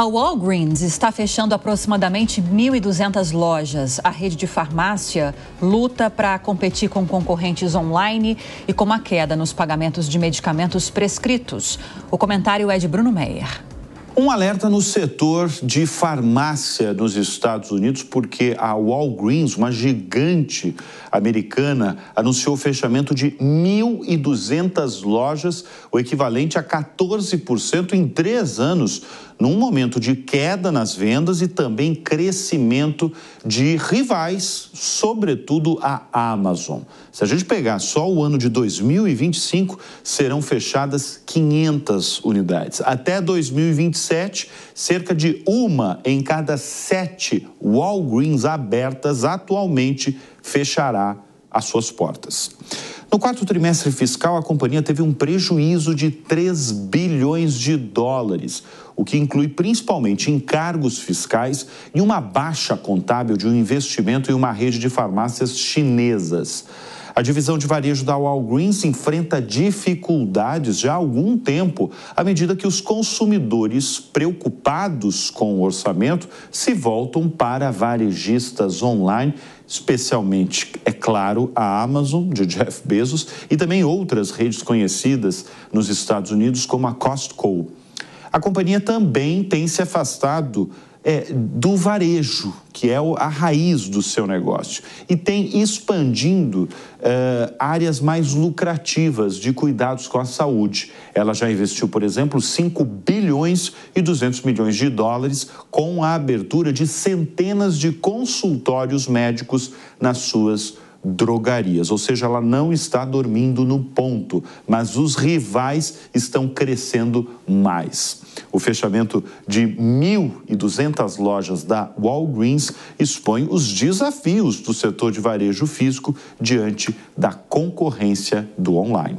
A Walgreens está fechando aproximadamente 1.200 lojas. A rede de farmácia luta para competir com concorrentes online e com a queda nos pagamentos de medicamentos prescritos. O comentário é de Bruno Meyer. Um alerta no setor de farmácia nos Estados Unidos, porque a Walgreens, uma gigante americana, anunciou o fechamento de 1.200 lojas, o equivalente a 14% em três anos, num momento de queda nas vendas e também crescimento de rivais, sobretudo a Amazon. Se a gente pegar só o ano de 2025, serão fechadas 500 unidades. Até 2025, 2007, cerca de uma em cada sete Walgreens abertas atualmente fechará as suas portas. No quarto trimestre fiscal, a companhia teve um prejuízo de 3 bilhões de dólares, o que inclui principalmente encargos fiscais e uma baixa contábil de um investimento em uma rede de farmácias chinesas. A divisão de varejo da Walgreens enfrenta dificuldades já há algum tempo, à medida que os consumidores preocupados com o orçamento se voltam para varejistas online, especialmente, é claro, a Amazon de Jeff Bezos e também outras redes conhecidas nos Estados Unidos como a Costco. A companhia também tem se afastado é, do varejo, que é a raiz do seu negócio, e tem expandindo é, áreas mais lucrativas de cuidados com a saúde. Ela já investiu, por exemplo, 5 bilhões e 200 milhões de dólares com a abertura de centenas de consultórios médicos nas suas drogarias, ou seja, ela não está dormindo no ponto, mas os rivais estão crescendo mais. O fechamento de 1.200 lojas da Walgreens expõe os desafios do setor de varejo físico diante da concorrência do online.